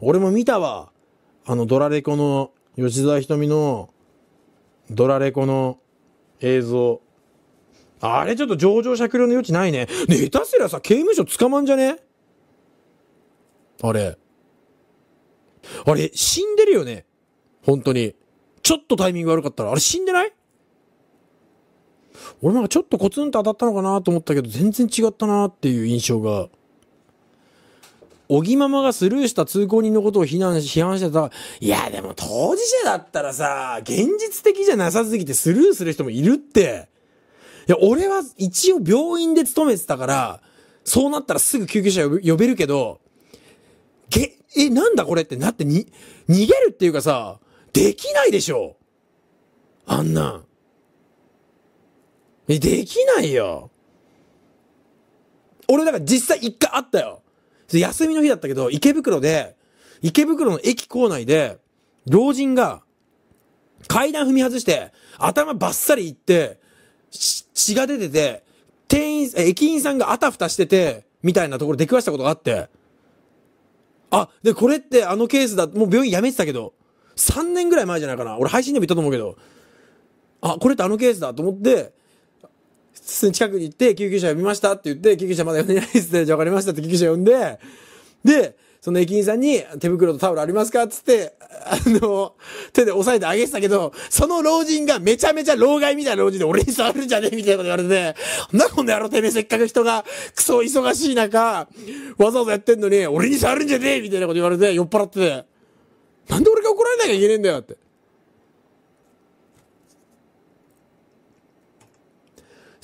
俺も見たわあのドラレコの吉沢瞳のドラレコの映像あれちょっと上場酌量の余地ないねね下手すりゃさ刑務所捕まんじゃねあれあれ死んでるよね本当にちょっとタイミング悪かったらあれ死んでない俺なんかちょっとコツンと当たったのかなと思ったけど全然違ったなっていう印象がおぎママがスルーした通行人のことを非難し、批判してた。いや、でも当事者だったらさ、現実的じゃなさすぎてスルーする人もいるって。いや、俺は一応病院で勤めてたから、そうなったらすぐ救急車呼べるけど、げ、え、なんだこれってなってに、逃げるっていうかさ、できないでしょあんなん。え、できないよ。俺だから実際一回あったよ。休みの日だったけど、池袋で、池袋の駅構内で、老人が、階段踏み外して、頭バッサリいって、血が出てて、店員、駅員さんがあたふたしてて、みたいなところ出くわしたことがあって、あ、で、これってあのケースだ、もう病院辞めてたけど、3年ぐらい前じゃないかな。俺配信でも言ったと思うけど、あ、これってあのケースだと思って、近くに行って、救急車呼びましたって言って、救急車まだ呼んでないですて、じゃあ分かりましたって救急車呼んで、で、その駅員さんに、手袋とタオルありますかつって、あの、手で押さえてあげてたけど、その老人がめちゃめちゃ老害みたいな老人で俺に触るんじゃねえみたいなこと言われて、なんこの野郎てめえせっかく人がクソ忙しい中、わざわざやってんのに、俺に触るんじゃねえみたいなこと言われて、酔っ払ってて、なんで俺が怒られなきゃいけねえんだよって。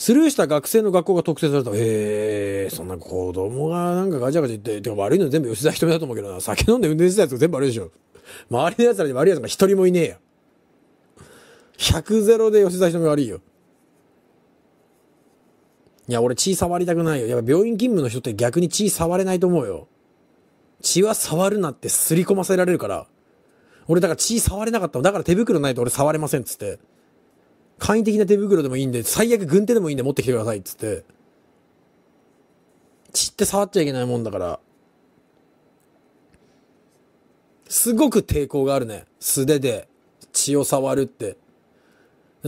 スルーした学生の学校が特定された。えそんな子供がなんかガチャガチャ言って、てか悪いの全部吉田瞳だと思うけどな。酒飲んで運転してたやつ全部悪いでしょ。周りの奴らに悪い奴が一人もいねえよ。100ゼロで吉田瞳悪いよ。いや、俺血触りたくないよ。やっぱ病院勤務の人って逆に血触れないと思うよ。血は触るなってすり込ませられるから。俺だから血触れなかっただから手袋ないと俺触れませんっつって。簡易的な手袋でもいいんで、最悪軍手でもいいんで持ってきてくださいっつって。血って触っちゃいけないもんだから。すごく抵抗があるね。素手で血を触るって。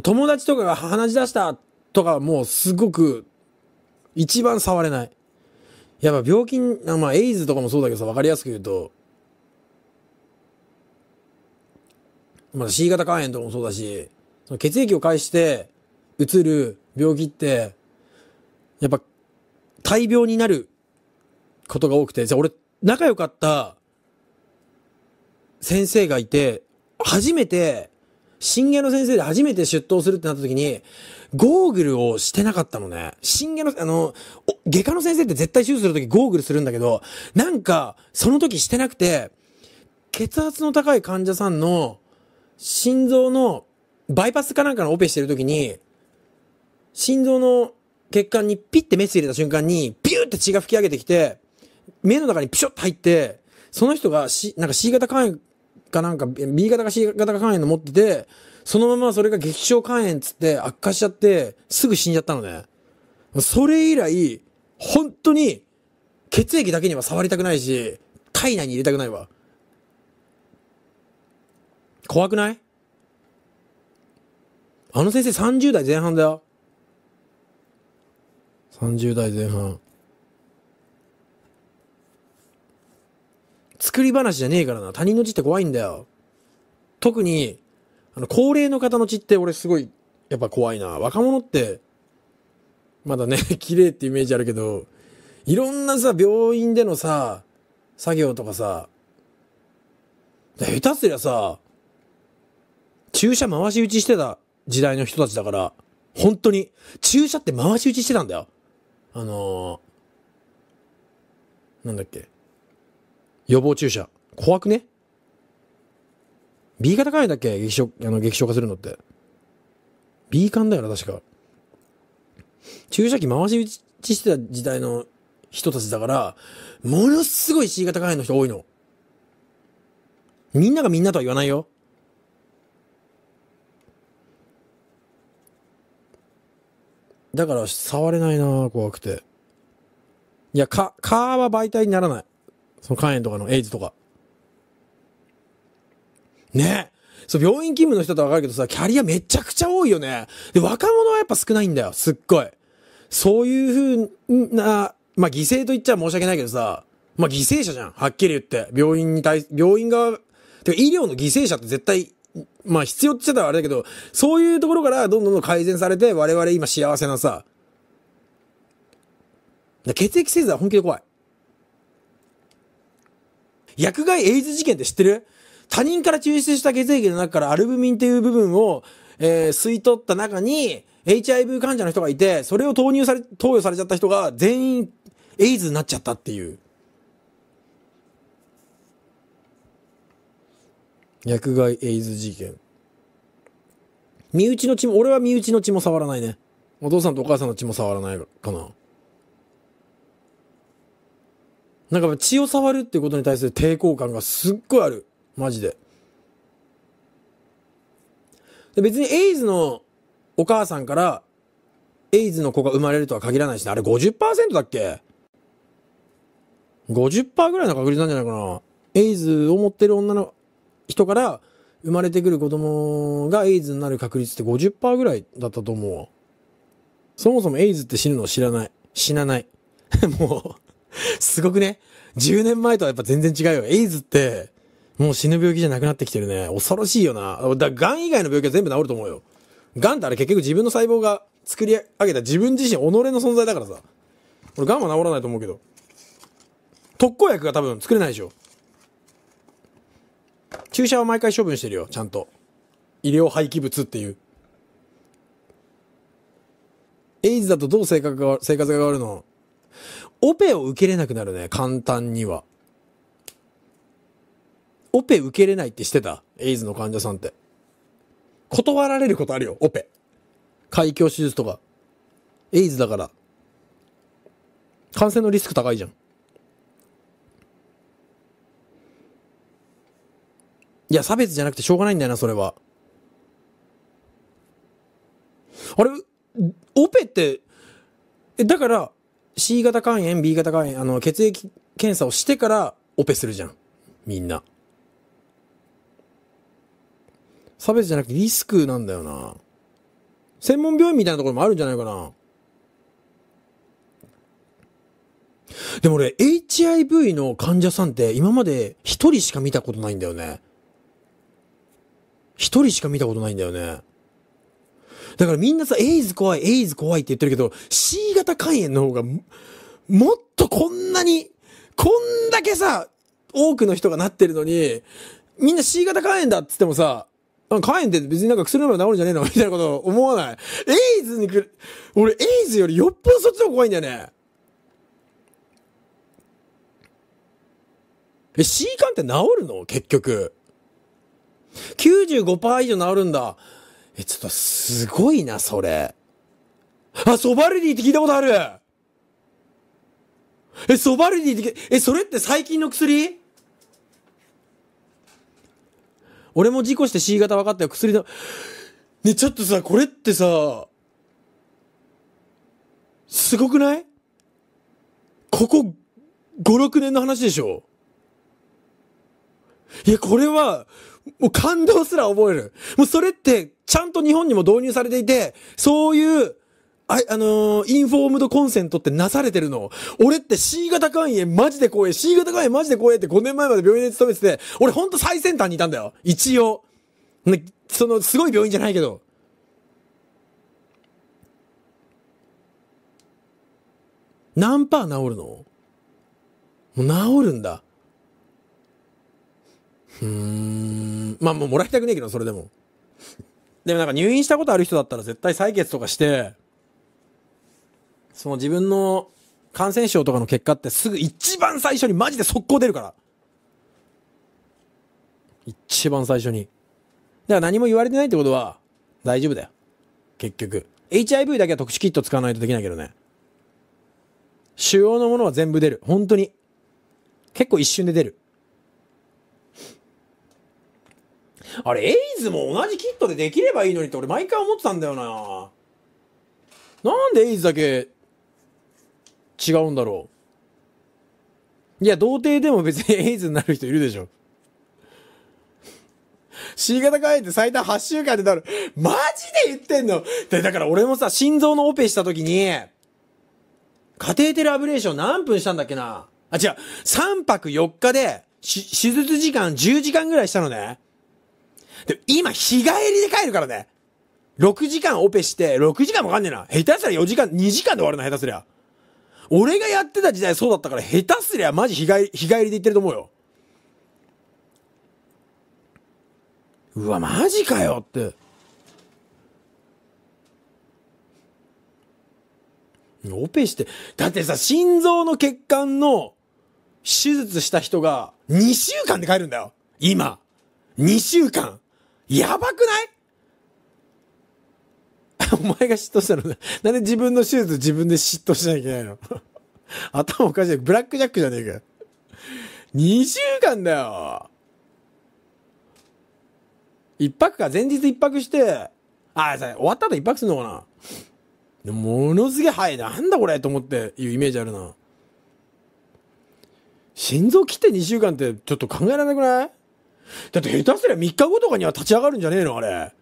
友達とかが鼻血出したとかもうすごく一番触れない。やっぱ病気、まあエイズとかもそうだけどさ、わかりやすく言うと、まあ C 型肝炎とかもそうだし、その血液を介してうつる病気って、やっぱ、大病になることが多くて、じゃあ俺、仲良かった先生がいて、初めて、新芸の先生で初めて出頭するってなった時に、ゴーグルをしてなかったのね。新芸の、あの、外科の先生って絶対手術するときゴーグルするんだけど、なんか、その時してなくて、血圧の高い患者さんの、心臓のバイパスかなんかのオペしてるときに、心臓の血管にピッてメス入れた瞬間に、ピューって血が吹き上げてきて、目の中にピショッと入って、その人が、C、なんか C 型肝炎かなんか、B 型か C 型肝炎の持ってて、そのままそれが激症肝炎つって悪化しちゃって、すぐ死んじゃったのね。それ以来、本当に、血液だけには触りたくないし、体内に入れたくないわ。怖くないあの先生30代前半だよ。30代前半。作り話じゃねえからな。他人の血って怖いんだよ。特に、あの、高齢の方の血って俺すごい、やっぱ怖いな。若者って、まだね、綺麗ってイメージあるけど、いろんなさ、病院でのさ、作業とかさ、下手すりゃさ、注射回し打ちしてた時代の人たちだから、本当に、注射って回し打ちしてたんだよ。あのー、なんだっけ。予防注射。怖くね ?B 型肝炎だっけ激症、あの、激症化するのって。B 肝だよな、確か。注射器回し打ちしてた時代の人たちだから、ものすごい C 型肝炎の人多いの。みんながみんなとは言わないよ。だから触れないな怖くて。いや、か、蚊は媒体にならない。その肝炎とかのエイズとか。ねえ。そう、病院勤務の人とわかるけどさ、キャリアめちゃくちゃ多いよね。で、若者はやっぱ少ないんだよ。すっごい。そういうふうな、まあ、犠牲と言っちゃ申し訳ないけどさ、まあ、犠牲者じゃん。はっきり言って。病院に対、病院が、てか医療の犠牲者って絶対まあ必要って言っちゃったらあれだけど、そういうところからどんどん改善されて、我々今幸せなさ。血液製剤は本気で怖い。薬害エイズ事件って知ってる他人から抽出した血液の中からアルブミンっていう部分を、えー、吸い取った中に、HIV 患者の人がいて、それを投入され、投与されちゃった人が全員エイズになっちゃったっていう。薬害エイズ事件。身内の血も、俺は身内の血も触らないね。お父さんとお母さんの血も触らないかな。なんか血を触るってことに対する抵抗感がすっごいある。マジで。で別にエイズのお母さんからエイズの子が生まれるとは限らないしね。あれ50%だっけ ?50% ぐらいの確率なんじゃないかな。エイズを持ってる女の人から生まれてくる子供がエイズになる確率って50%ぐらいだったと思う。そもそもエイズって死ぬの知らない。死なない。もうすごくね。10年前とはやっぱ全然違うよ。エイズって、もう死ぬ病気じゃなくなってきてるね。恐ろしいよな。だから、癌以外の病気は全部治ると思うよ。癌ってあれ結局自分の細胞が作り上げた自分自身、己の存在だからさ。俺、癌は治らないと思うけど。特効薬が多分作れないでしょ。注射は毎回処分してるよ、ちゃんと。医療廃棄物っていう。エイズだとどう性格が、生活が変わるのオペを受けれなくなるね、簡単には。オペ受けれないってしてたエイズの患者さんって。断られることあるよ、オペ。開胸手術とか。エイズだから。感染のリスク高いじゃん。いや、差別じゃなくてしょうがないんだよな、それは。あれ、オペって、え、だから、C 型肝炎、B 型肝炎、あの、血液検査をしてからオペするじゃん。みんな。差別じゃなくてリスクなんだよな。専門病院みたいなところもあるんじゃないかな。でも俺、HIV の患者さんって今まで一人しか見たことないんだよね。一人しか見たことないんだよね。だからみんなさ、エイズ怖い、エイズ怖いって言ってるけど、C 型肝炎の方が、もっとこんなに、こんだけさ、多くの人がなってるのに、みんな C 型肝炎だっつってもさ、肝炎って別になんか薬飲めば治るんじゃねえのみたいなこと思わない。エイズにくる、俺エイズよりよっぽどそっちの方が怖いんだよね。え、C 肝って治るの結局。95%以上治るんだ。え、ちょっとすごいな、それ。あ、ソバルディって聞いたことあるえ、ソバルディって、え、それって最近の薬俺も事故して C 型分かったよ、薬だ。ね、ちょっとさ、これってさ、すごくないここ5、6年の話でしょいや、これは、もう感動すら覚える。もうそれって、ちゃんと日本にも導入されていて、そういう、あ、あのー、インフォームドコンセントってなされてるの。俺って C 型肝炎マジで怖え、C 型肝炎マジで怖えって5年前まで病院で勤めてて、俺ほんと最先端にいたんだよ。一応。ね、その、すごい病院じゃないけど。何パー治るのもう治るんだ。うーん。まあもうもらいたくねえけど、それでも。でもなんか入院したことある人だったら絶対採血とかして、その自分の感染症とかの結果ってすぐ一番最初にマジで速攻出るから。一番最初に。だから何も言われてないってことは大丈夫だよ。結局。HIV だけは特殊キット使わないとできないけどね。主要のものは全部出る。本当に。結構一瞬で出る。あれ、エイズも同じキットでできればいいのにって俺毎回思ってたんだよな。なんでエイズだけ違うんだろう。いや、童貞でも別にエイズになる人いるでしょ。C 型肝炎って最短8週間でなる。マジで言ってんので、だから俺もさ、心臓のオペした時に、カテーテルアブレーション何分したんだっけなあ、違う。3泊4日で、手術時間10時間ぐらいしたのね。で、今、日帰りで帰るからね。6時間オペして、6時間もかんねえな。下手すりゃ4時間、2時間で終わるな、下手すりゃ。俺がやってた時代そうだったから、下手すりゃマジ日帰り、日帰りで行ってると思うよ。うわ、マジかよって。オペして、だってさ、心臓の血管の手術した人が2週間で帰るんだよ。今。2週間。やばくない お前が嫉妬したのなんで自分の手術自分で嫉妬しなきゃいけないの 頭おかしい。ブラックジャックじゃねえか二2週間だよ。一泊か、前日一泊して、あ、さ、終わった後一泊すんのかなもものすげえ早い。なんだこれと思っていうイメージあるな。心臓切って2週間ってちょっと考えられなくないだって下手すりゃ3日後とかには立ち上がるんじゃねえのあれ。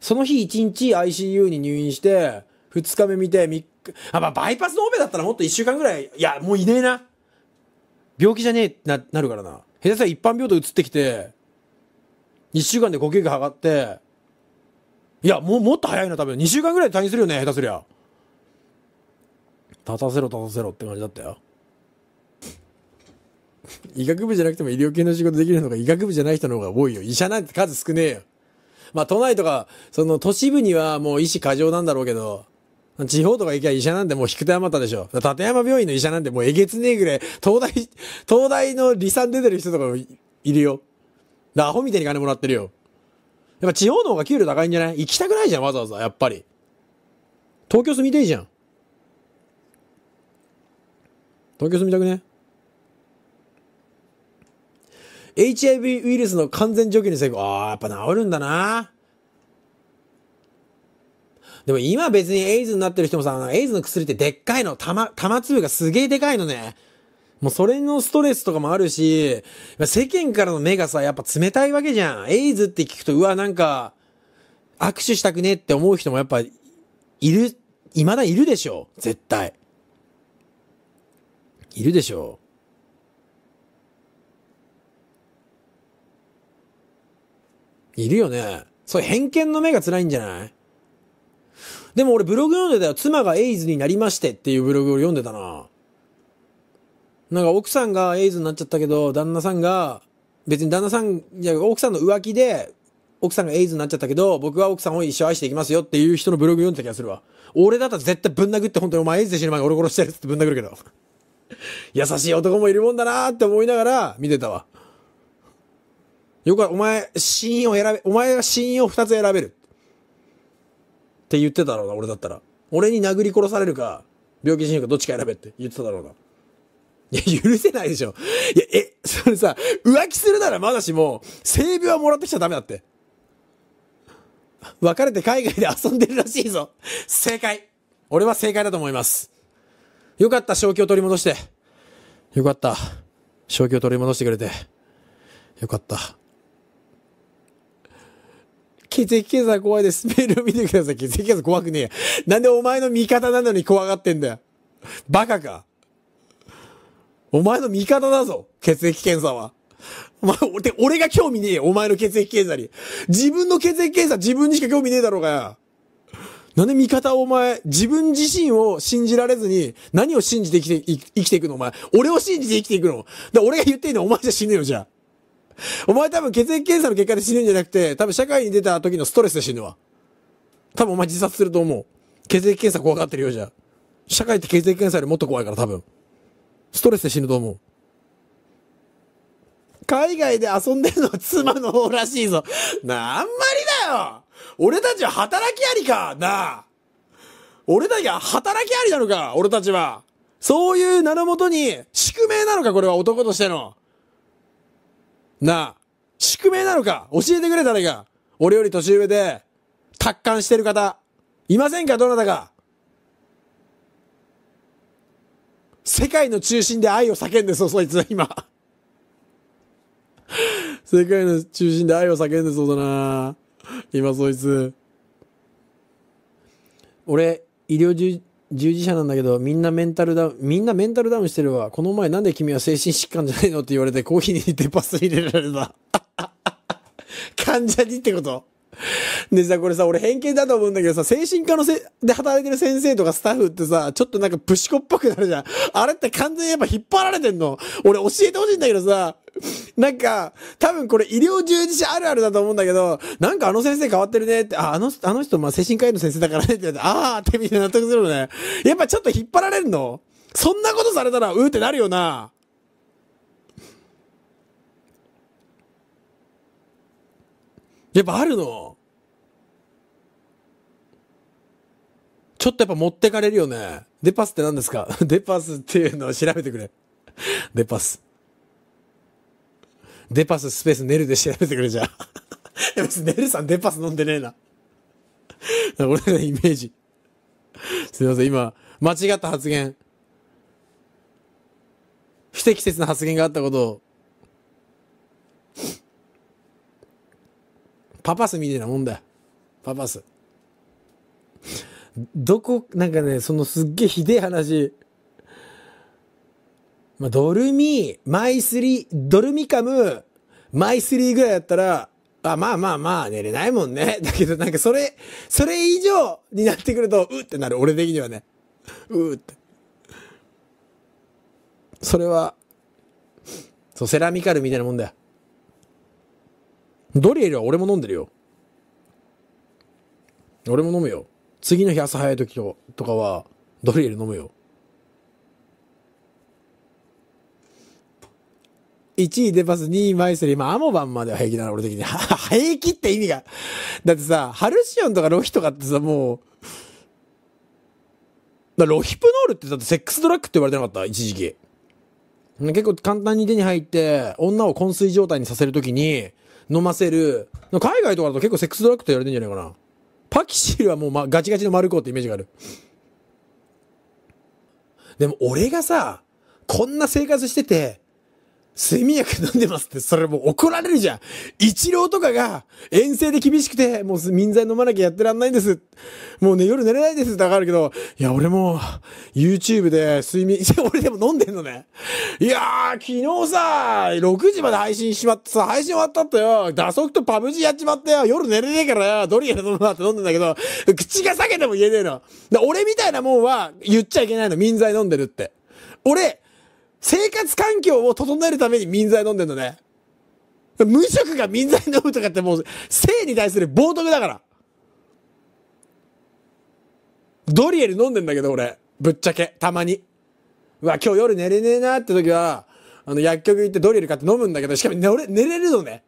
その日1日 ICU に入院して、2日目見て3日、あ、まあ、バイパスのオペだったらもっと1週間ぐらい、いや、もういねえな。病気じゃねえってな、なるからな。下手すりゃ一般病棟移ってきて、1週間で呼吸が上がって、いや、もう、もっと早いな、多分。2週間ぐらいで退院するよね、下手すりゃ。立たせろ、立たせろって感じだったよ。医学部じゃなくても医療系の仕事できるのが医学部じゃない人の方が多いよ。医者なんて数少ねえよ。まあ、都内とか、その都市部にはもう医師過剰なんだろうけど、地方とか行きゃ医者なんてもう引く手余ったでしょ。立山病院の医者なんてもうえげつねえぐらい、東大、東大の離散出てる人とかもいるよ。アホみたいに金もらってるよ。やっぱ地方の方が給料高いんじゃない行きたくないじゃん、わざわざ、やっぱり。東京住みてえじゃん。東京住みたくね HIV ウイルスの完全除去に成功。ああ、やっぱ治るんだな。でも今別にエイズになってる人もさ、エイズの薬ってでっかいの、玉、玉粒がすげえでかいのね。もうそれのストレスとかもあるし、世間からの目がさ、やっぱ冷たいわけじゃん。エイズって聞くと、うわ、なんか、握手したくねって思う人もやっぱ、いる、未だいるでしょ。絶対。いるでしょ。いるよね。それ偏見の目が辛いんじゃないでも俺ブログ読んでたよ。妻がエイズになりましてっていうブログを読んでたな。なんか奥さんがエイズになっちゃったけど、旦那さんが、別に旦那さん、いや、奥さんの浮気で、奥さんがエイズになっちゃったけど、僕は奥さんを一生愛していきますよっていう人のブログ読んでた気がするわ。俺だったら絶対ぶん殴って本当にお前エイズで死ぬ前に俺殺してるってぶん殴るけど。優しい男もいるもんだなーって思いながら見てたわ。よくお前、死因を選べ、お前は死因を二つ選べる。って言ってたろうな、俺だったら。俺に殴り殺されるか、病気死ぬかどっちか選べって言ってただろうな。いや、許せないでしょ。いや、え、それさ、浮気するならまだしも、性病はもらってきちゃダメだって。別れて海外で遊んでるらしいぞ。正解。俺は正解だと思います。よかった、正気を取り戻して。よかった。正気を取り戻してくれて。よかった。血液検査怖いです。メールを見てください。血液検査怖くねえや。なんでお前の味方なのに怖がってんだよ。バカか。お前の味方だぞ。血液検査は。お前、俺、俺が興味ねえよ。お前の血液検査に。自分の血液検査自分にしか興味ねえだろうがよ。なんで味方をお前、自分自身を信じられずに、何を信じて生きて、生きていくのお前。俺を信じて生きていくの。だ俺が言っていいのお前じゃ死ねよ、じゃあ。お前多分血液検査の結果で死ぬんじゃなくて、多分社会に出た時のストレスで死ぬわ。多分お前自殺すると思う。血液検査怖がってるようじゃ。社会って血液検査よりもっと怖いから多分。ストレスで死ぬと思う。海外で遊んでるのは妻の方らしいぞ。なあ、あんまりだよ俺たちは働きありかなあ。俺たちは働きありなのか俺たちは。そういう名のもとに宿命なのかこれは男としての。なあ、宿命なのか教えてくれ誰か俺より年上で、達観してる方、いませんかどなたか世界の中心で愛を叫んでそう、そいつ、今。世界の中心で愛を叫んでそうだな今、そいつ。俺、医療従事、従事者なんだけど、みんなメンタルダウン、みんなメンタルダウンしてるわ。この前なんで君は精神疾患じゃないのって言われてコーヒーにデパス入れられた。患者にってこと でさ、これさ、俺偏見だと思うんだけどさ、精神科のせ、で働いてる先生とかスタッフってさ、ちょっとなんかプシコっぽくなるじゃん。あれって完全にやっぱ引っ張られてんの。俺教えてほしいんだけどさ、なんか、多分これ医療従事者あるあるだと思うんだけど、なんかあの先生変わってるねって、あ、あの、あの人、ま精神科医の先生だからねって言われて、あーってみんな納得するのね。やっぱちょっと引っ張られるのそんなことされたら、うーってなるよな。やっぱあるのちょっとやっぱ持ってかれるよね。デパスって何ですか デパスっていうのを調べてくれ。デパス。デパススペースネルで調べてくれじゃあ。いや別にネルさんデパス飲んでねえな。俺のイメージ。すいません、今、間違った発言。不適切な発言があったことを。パパスみたいなもんだ。パパス。どこ、なんかね、そのすっげえひでえ話。まあ、ドルミ、マイスリー、ドルミカム、マイスリーぐらいだったら、あ、まあまあまあ、寝れないもんね。だけどなんかそれ、それ以上になってくると、うってなる。俺的にはね。うって。それは、そう、セラミカルみたいなもんだよ。ドリエルは俺も飲んでるよ。俺も飲むよ。次の日朝早い時とかは、ドリエル飲むよ。1位デパス、2位マイスリー、まあ、アモバンまでは平気だな、俺的に。平気って意味が。だってさ、ハルシオンとかロヒとかってさ、もう、ロヒプノールってだってセックスドラッグって言われてなかった一時期。結構簡単に手に入って、女を昏睡状態にさせるときに、飲ませる。海外とかだと結構セックスドラッグと言われてんじゃないかな。パキシルはもう、ま、ガチガチの丸子ってイメージがある。でも俺がさ、こんな生活してて、睡眠薬飲んでますって、それもう怒られるじゃん。一郎とかが、遠征で厳しくて、もう民剤飲まなきゃやってらんないんです。もうね、夜寝れないですってわかるけど、いや、俺も、YouTube で睡眠、俺でも飲んでんのね。いやー、昨日さ、6時まで配信しまってさ、配信終わったったよ、打足とパブジーやっちまってよ、夜寝れねえからよ、ドリアで飲むなって飲んでんだけど、口が裂けても言えねえの。俺みたいなもんは、言っちゃいけないの、民剤飲んでるって。俺、生活環境を整えるために民剤飲んでんのね。無職が民剤飲むとかってもう、性に対する冒涜だから。ドリエル飲んでんだけど俺、ぶっちゃけ、たまに。うわ、今日夜寝れねえなって時は、あの、薬局行ってドリエル買って飲むんだけど、しかも寝れ寝れるのね。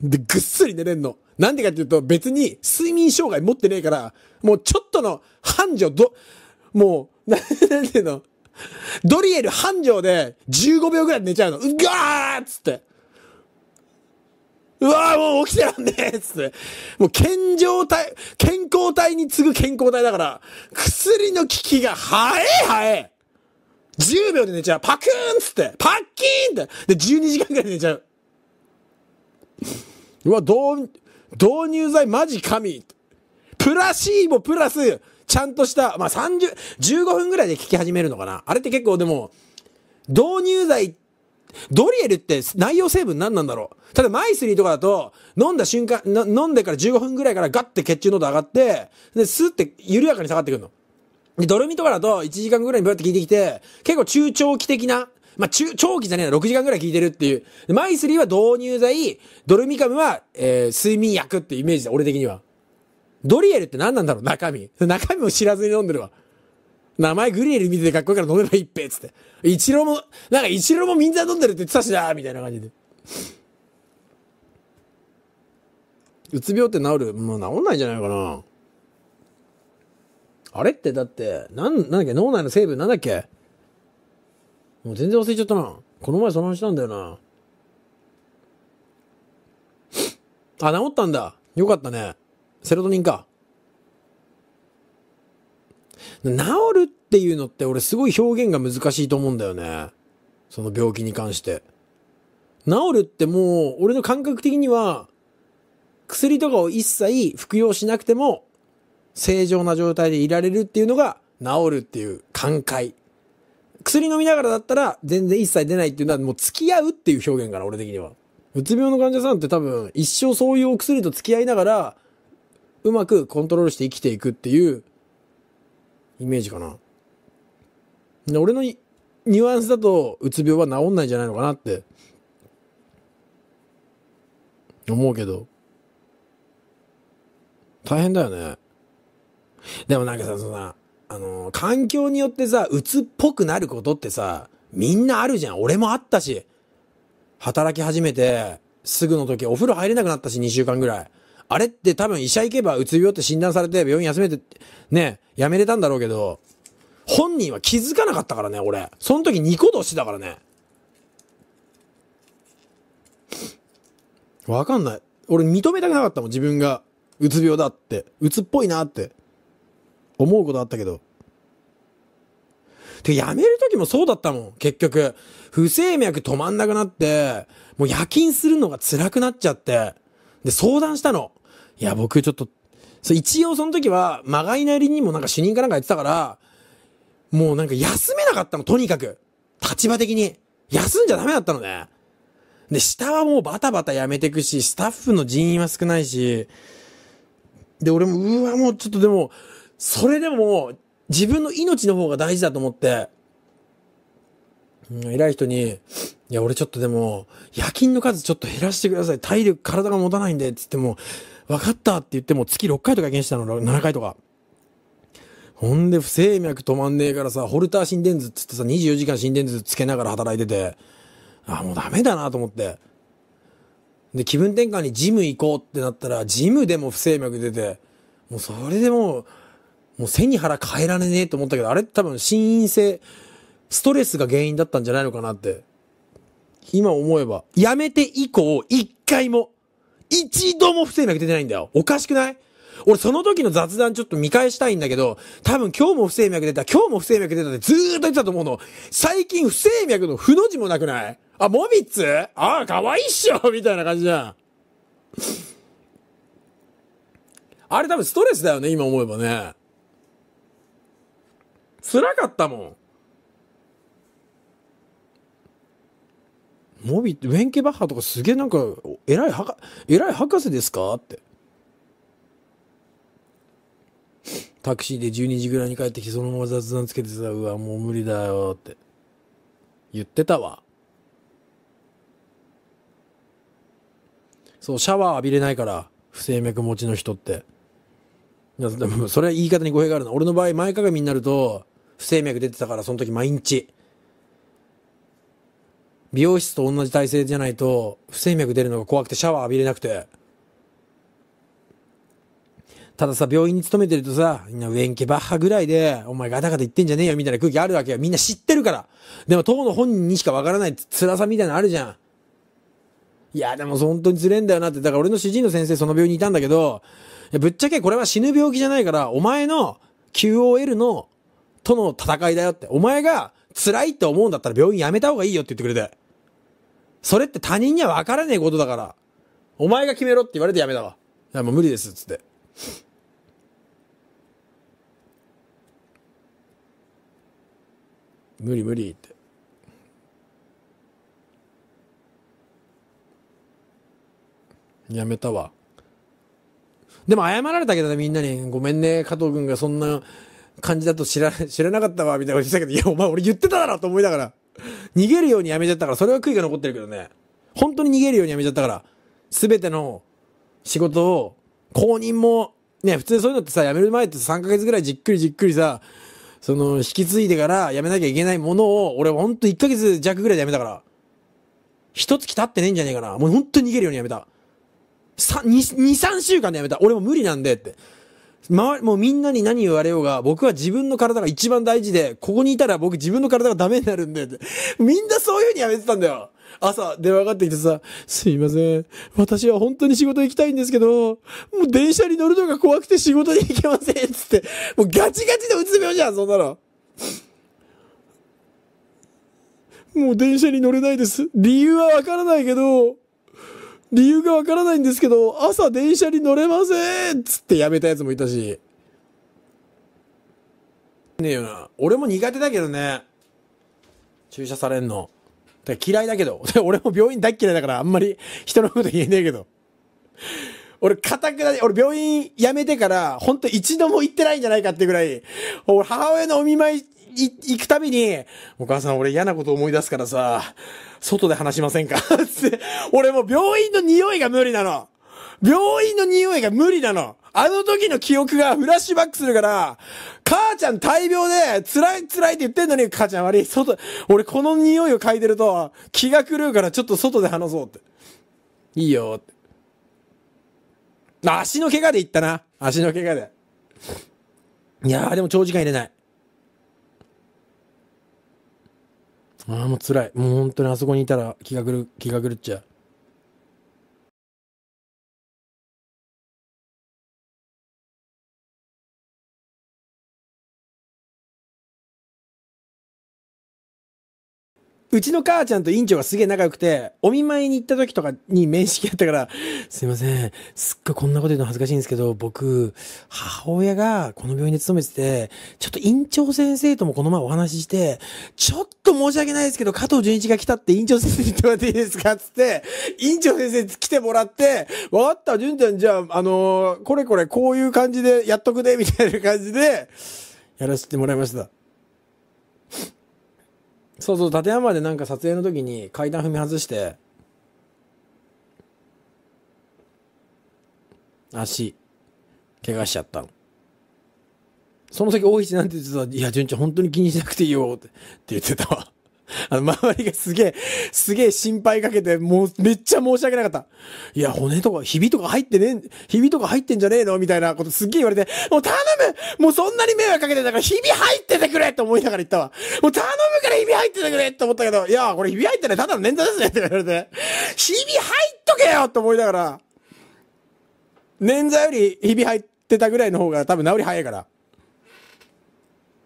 で、ぐっすり寝れんの。なんでかっていうと、別に睡眠障害持ってねえから、もうちょっとの繁盛、ど、もう、なんていうのドリエル繁盛で15秒ぐらい寝ちゃうの。うがーっつって。うわーもう起きてらんねえっつって。もう健常体、健康体に次ぐ健康体だから、薬の効きが早え早え !10 秒で寝ちゃう。パクーンっつって。パッキーンって。で、12時間ぐらい寝ちゃう。うわ、導、導入剤マジ神プラシーボプラス、ちゃんとした、まあ、30、15分ぐらいで聞き始めるのかな。あれって結構でも、導入剤、ドリエルって内容成分何なんだろうただマイスリーとかだと、飲んだ瞬間、飲んでから15分ぐらいからガッて血中濃度上がって、で、スって緩やかに下がってくるの。で、ドルミとかだと1時間ぐらいにワって聞いてきて、結構中長期的な、まあ、中、長期じゃねえな、6時間ぐらい聞いてるっていう。マイスリーは導入剤、ドルミカムは、えー、睡眠薬っていうイメージで、俺的には。ドリエルって何なんだろう中身。中身も知らずに飲んでるわ。名前グリエル見ててかっこいいから飲めばいいっぺ、つって。一郎も、なんか一郎もみんな飲んでるって言ってたしな、みたいな感じで。うつ病って治るもう、まあ、治んないんじゃないかな。あれってだって、なん、なんだっけ、脳内の成分なんだっけもう全然忘れちゃったな。この前その話なんだよな。あ、治ったんだ。よかったね。セロトニンか。治るっていうのって俺すごい表現が難しいと思うんだよね。その病気に関して。治るってもう俺の感覚的には薬とかを一切服用しなくても正常な状態でいられるっていうのが治るっていう感慨。薬飲みながらだったら全然一切出ないっていうのはもう付き合うっていう表現かな、俺的には。うつ病の患者さんって多分一生そういうお薬と付き合いながらうまくコントロールして生きていくっていうイメージかな。俺のニュアンスだとうつ病は治んないんじゃないのかなって思うけど大変だよね。でもなんかさ、そのあの環境によってさ、鬱っぽくなることってさ、みんなあるじゃん。俺もあったし。働き始めて、すぐの時、お風呂入れなくなったし、2週間ぐらい。あれって多分医者行けばうつ病って診断されて病院休めて、ね、やめれたんだろうけど、本人は気づかなかったからね、俺。その時ニコ動してたからね。わかんない。俺認めたくなかったもん、自分が。うつ病だって。うつっぽいなって。思うことあったけど。て、辞める時もそうだったもん、結局。不整脈止まんなくなって、もう夜勤するのが辛くなっちゃって。で、相談したの。いや、僕ちょっと、一応その時は、まがいなりにもなんか主任かなんかやってたから、もうなんか休めなかったの、とにかく。立場的に。休んじゃダメだったのね。で、下はもうバタバタやめてくし、スタッフの人員は少ないし、で、俺も、うわ、もうちょっとでも、それでも、自分の命の方が大事だと思って、うん、偉い人に、いや、俺ちょっとでも、夜勤の数ちょっと減らしてください。体力、体が持たないんで、つっても、分かったって言っても月6回とか検診したの、7回とか。ほんで、不整脈止まんねえからさ、ホルター心電図っつってさ、24時間心電図つけながら働いてて、あ、もうダメだなと思って。で、気分転換にジム行こうってなったら、ジムでも不整脈出て、もうそれでもう、もう背に腹変えられねえと思ったけど、あれ多分心因性、ストレスが原因だったんじゃないのかなって。今思えば。やめて以降、一回も、一度も不整脈出てないんだよ。おかしくない俺その時の雑談ちょっと見返したいんだけど、多分今日も不整脈出た、今日も不整脈出たってずーっと言ってたと思うの。最近不整脈の負の字もなくないあ、モビッツああ、かわいいっしょ みたいな感じじゃん。あれ多分ストレスだよね、今思えばね。辛かったもん。モビ、ウェンケバッハとかすげえなんか、偉い博、偉い博士ですかって。タクシーで12時ぐらいに帰ってきてそのまま雑談つけてさ、うわ、もう無理だよって。言ってたわ。そう、シャワー浴びれないから、不整脈持ちの人って。いや、でもそれは言い方に語弊があるな。俺の場合、前かがみになると、不整脈出てたから、その時毎日、美容室と同じ体勢じゃないと、不整脈出るのが怖くてシャワー浴びれなくて。たださ、病院に勤めてるとさ、みんなウェンケバッハぐらいで、お前ガタガタ言ってんじゃねえよみたいな空気あるわけよ。みんな知ってるから。でも当の本人にしかわからない辛さみたいなのあるじゃん。いや、でも本当に辛いんだよなって。だから俺の主治医の先生その病院にいたんだけど、ぶっちゃけこれは死ぬ病気じゃないから、お前の QOL の、との戦いだよって。お前が辛いって思うんだったら病院辞めた方がいいよって言ってくれて。それって他人には分からねえことだから。お前が決めろって言われてやめたわ。いや、もう無理です、つって。無理無理って。やめたわ。でも謝られたけどね、みんなに。ごめんね、加藤君がそんな感じだと知ら、知らなかったわ、みたいなこと言ってたけど、いや、お前俺言ってただろと思いながら。逃げるようにやめちゃったから、それは悔いが残ってるけどね。本当に逃げるようにやめちゃったから、すべての仕事を、公認も、ね、普通そういうのってさ、辞める前って3ヶ月ぐらいじっくりじっくりさ、その、引き継いでから辞めなきゃいけないものを、俺ほんと1ヶ月弱ぐらいで辞めたから、一月経ってねえんじゃねえかな。もうほんと逃げるように辞めた。2、3週間で辞めた。俺も無理なんでって。ま、もうみんなに何言われようが、僕は自分の体が一番大事で、ここにいたら僕自分の体がダメになるんで、みんなそういうふうにやめてたんだよ。朝、電話かかってきてさ、すいません。私は本当に仕事行きたいんですけど、もう電車に乗るのが怖くて仕事に行けません。つって、もうガチガチでうつ病じゃん、そんなの。もう電車に乗れないです。理由はわからないけど、理由がわからないんですけど、朝電車に乗れませんつってやめたやつもいたし。ねえよな。俺も苦手だけどね。注射されんの。だ嫌いだけど。俺も病院大嫌いだからあんまり人のこと言えねえけど。俺、カタくなで、俺病院辞めてから、ほんと一度も行ってないんじゃないかってぐらい、俺母親のお見舞い行くたびに、お母さん俺嫌なこと思い出すからさ、外で話しませんかつって、俺もう病院の匂いが無理なの。病院の匂いが無理なの。あの時の記憶がフラッシュバックするから、母ちゃん大病で、辛い辛いって言ってんのに、母ちゃん悪い、外、俺この匂いを嗅いでると、気が狂うからちょっと外で話そうって。いいよって。足の怪我で行ったな。足の怪我で。いやーでも長時間入れない。ああ、もう辛い。もう本当にあそこにいたら気が狂う、気が狂っちゃう。うちの母ちゃんと院長がすげえ仲良くて、お見舞いに行った時とかに面識やったから、すいません、すっごいこんなこと言うの恥ずかしいんですけど、僕、母親がこの病院で勤めてて、ちょっと院長先生ともこの前お話しして、ちょっと申し訳ないですけど、加藤純一が来たって院長先生に言ってもらっていいですかつって、院長先生来てもらって、わかった、純ちゃん、じゃあ、あのー、これこれこういう感じでやっとくね、みたいな感じで、やらせてもらいました。そうそう、立山でなんか撮影の時に階段踏み外して、足、怪我しちゃったの。その時、大石なんて言ってたいや、純ちゃん本当に気にしなくていいよって言ってたわ。あの、周りがすげえ、すげえ心配かけて、もう、めっちゃ申し訳なかった。いや、骨とか、ひびとか入ってね、ひびとか入ってんじゃねえのみたいなことすっげえ言われて、もう頼むもうそんなに迷惑かけてただから、ひび入っててくれと思いながら言ったわ。もう頼むからひび入っててくれと思ったけど、いや、これひび入ってない、ただの捻挫ですねって言われて、ひび入っとけよと思いながら、捻挫よりひび入ってたぐらいの方が多分治り早いから。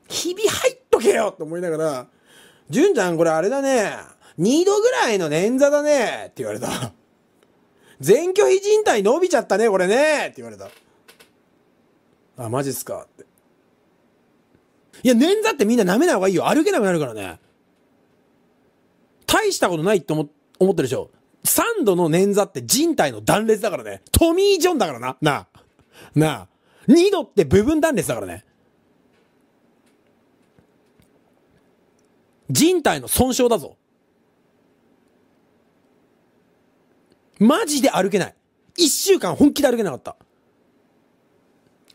ひび入っとけよと思いながら、じゅんちゃんこれあれだね。2度ぐらいの捻挫だね。って言われた。全拒否人体伸びちゃったね、これね。って言われた。あ、マジっすか。って。いや、捻挫ってみんな舐めない方がいいよ。歩けなくなるからね。大したことないって思思ってるでしょ。3度の捻挫って人体の断裂だからね。トミー・ジョンだからな。なあ。なあ。2度って部分断裂だからね。人体の損傷だぞ。マジで歩けない。一週間本気で歩けなかった。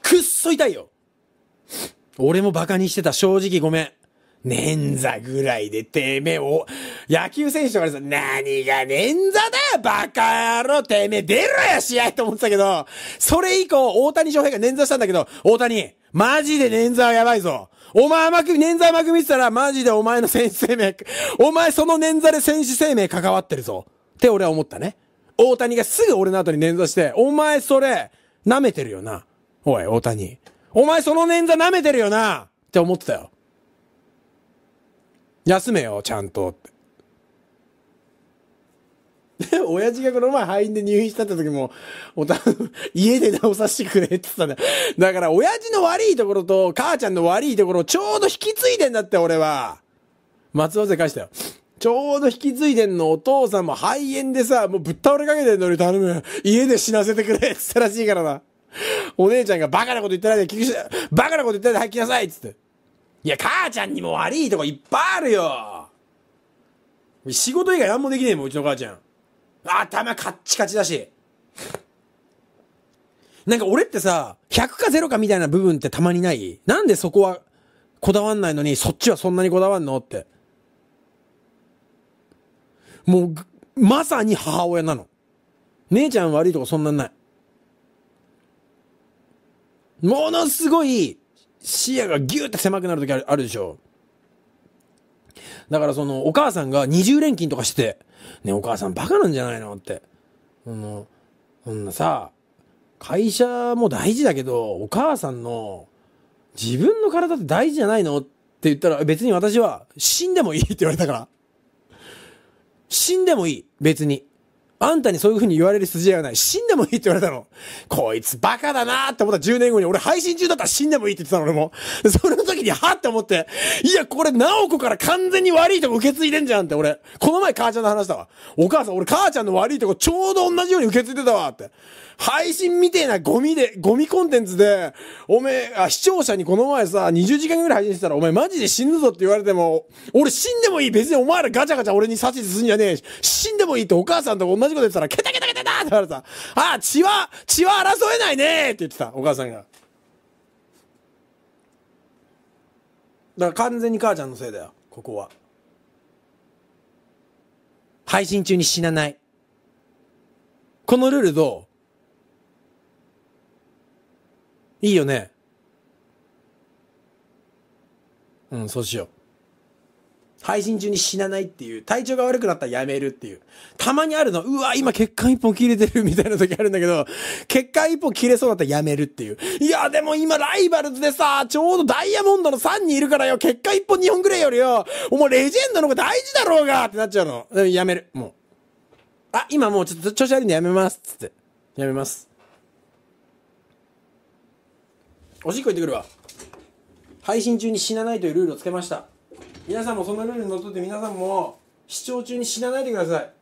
くっそ痛いよ。俺も馬鹿にしてた。正直ごめん。捻挫ぐらいでてめえを、野球選手とかでさ、何が捻挫だよバカ野郎てめえ出ろや試合と思ってたけど、それ以降、大谷翔平が捻挫したんだけど、大谷、マジで捻挫はやばいぞ。お前甘く、捻挫甘く見てたら、マジでお前の選手生命、お前その捻挫で選手生命関わってるぞ。って俺は思ったね。大谷がすぐ俺の後に捻挫して、お前それ、舐めてるよな。おい、大谷。お前その捻挫舐めてるよなって思ってたよ。休めよ、ちゃんとって。親父がこの前肺炎で入院したって時も、おた、家で治させてくれって言ってたんだ。よ。だから、親父の悪いところと、母ちゃんの悪いところをちょうど引き継いでんだって、俺は。松尾瀬返したよ。ちょうど引き継いでんのお父さんも肺炎でさ、もうぶっ倒れかけてんのに頼む。家で死なせてくれってったらしいからな。お姉ちゃんがバカなこと言ってないで、聞くし、バカなこと言ってないで、はい、来なさいっつって。いや、母ちゃんにも悪いとこいっぱいあるよ仕事以外何もできねえもん、うちの母ちゃん。頭カッチカチだし。なんか俺ってさ、100か0かみたいな部分ってたまにないなんでそこはこだわんないのに、そっちはそんなにこだわんのって。もう、まさに母親なの。姉ちゃん悪いとこそんなんない。ものすごい視野がギューって狭くなるときあるでしょ。だからそのお母さんが二重錬金とかして、ねお母さんバカなんじゃないのって。その、そんなさ、会社も大事だけど、お母さんの自分の体って大事じゃないのって言ったら、別に私は死んでもいいって言われたから。死んでもいい。別に。あんたにそういう風に言われる筋合いはない。死んでもいいって言われたの。こいつバカだなって思った10年後に俺配信中だったら死んでもいいって言ってたの俺も。で、その時にはって思って、いや、これ直子から完全に悪いとこ受け継いでんじゃんって俺。この前母ちゃんの話だわ。お母さん、俺母ちゃんの悪いとこちょうど同じように受け継いでたわって。配信みてえなゴミで、ゴミコンテンツで、おめえ、視聴者にこの前さ、20時間ぐらい配信してたら、お前マジで死ぬぞって言われても、俺死んでもいい。別にお前らガチャガチャ俺に指図すんじゃねえし、死んでもいいってお母さんと同じこと言ってたら、ケタケタケタだって言われた。あ血は、血は争えないねって言ってた、お母さんが。だから完全に母ちゃんのせいだよ、ここは。配信中に死なない。このルールどういいよね。うん、そうしよう。配信中に死なないっていう、体調が悪くなったらやめるっていう。たまにあるの、うわ、今血管一本切れてるみたいな時あるんだけど、血管一本切れそうだったらやめるっていう。いや、でも今ライバルズでさ、ちょうどダイヤモンドの3人いるからよ、血管一本二本ぐらいよりよ、お前レジェンドの方が大事だろうがってなっちゃうの。やめる、もう。あ、今もうちょっと調子悪いんでやめます、つって。やめます。おしっこ行ってくるわ配信中に死なないというルールをつけました皆さんもそのルールにのっとって皆さんも視聴中に死なないでください